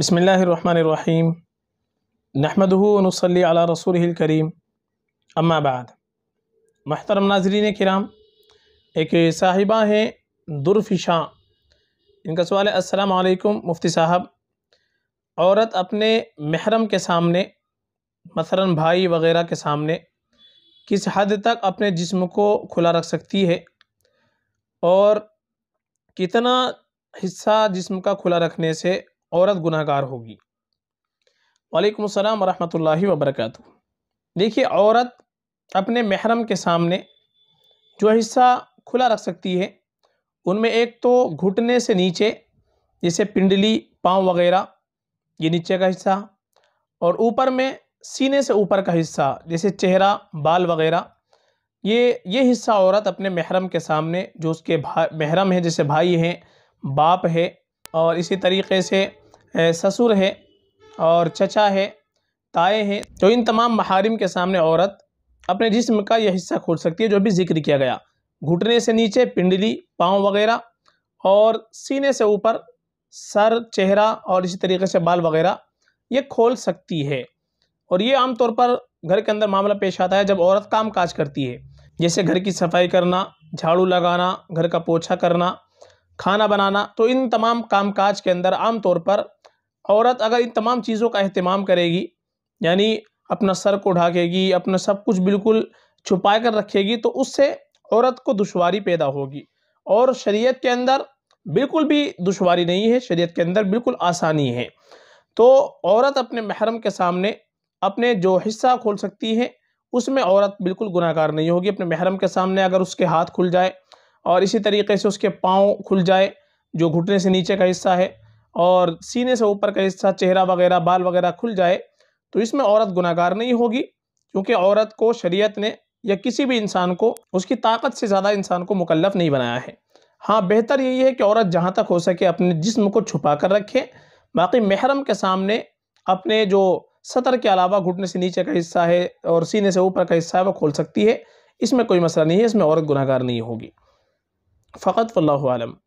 बसमीम नहमदनसली अला रसूल करीम अम्माबाद महतरम नाजरीन कराम एक साहिबा हैं दुरफिशा इनका सवाल है असलकम मुफ्ती साहब औरत अपने महरम के सामने मसलन भाई वगैरह के सामने किस हद तक अपने जिस्म को खुला रख सकती है और कितना हिस्सा जिस्म का खुला रखने से औरत गुनाहगार होगी वालेकुम अस्सलाम वरहमतुल्लाहि वबरकत देखिए औरत अपने महरम के सामने जो हिस्सा खुला रख सकती है उनमें एक तो घुटने से नीचे जैसे पिंडली पाँव वगैरह ये नीचे का हिस्सा और ऊपर में सीने से ऊपर का हिस्सा जैसे चेहरा बाल वगैरह ये ये हिस्सा औरत अपने महरम के सामने जो उसके भा महरम है जैसे भाई हैं बाप है और इसी तरीके से ससुर है और चचा है ताए हैं तो इन तमाम महारिम के सामने औरत अपने जिस्म का यह हिस्सा खोल सकती है जो भी जिक्र किया गया घुटने से नीचे पिंडली पाँव वगैरह और सीने से ऊपर सर चेहरा और इसी तरीके से बाल वगैरह ये खोल सकती है और ये आमतौर पर घर के अंदर मामला पेश आता है जब औरत काम काज करती है जैसे घर की सफाई करना झाड़ू लगाना घर का पोछा करना खाना बनाना तो इन तमाम काम काज के अंदर आमतौर पर औरत अगर इन तमाम चीज़ों का अहतमाम करेगी यानी अपना सर को ढाकेगी अपना सब कुछ बिल्कुल छुपा कर रखेगी तो उससे औरत को दुशारी पैदा होगी और शरीयत के अंदर बिल्कुल भी दुशारी नहीं है शरीयत के अंदर बिल्कुल आसानी है तो औरत अपने महरम के सामने अपने जो हिस्सा खोल सकती है उसमें औरत बिल्कुल गुनाकार नहीं होगी अपने महरम के सामने अगर उसके हाथ खुल जाए और इसी तरीके से उसके पाँव खुल जाए जो घुटने से नीचे का हिस्सा है और सीने से ऊपर का हिस्सा चेहरा वगैरह बाल वगैरह खुल जाए तो इसमें औरत गुनागार नहीं होगी क्योंकि औरत को शरीयत ने या किसी भी इंसान को उसकी ताकत से ज़्यादा इंसान को मुकलफ नहीं बनाया है हाँ बेहतर यही है कि औरत जहाँ तक हो सके अपने जिस्म को छुपा कर रखे बाकी महरम के सामने अपने जो सतर के अलावा घुटने से नीचे का हिस्सा है और सीने से ऊपर का हिस्सा है वो खोल सकती है इसमें कोई मसला नहीं है इसमें औरत गुनागार नहीं होगी फ़कत वल्लम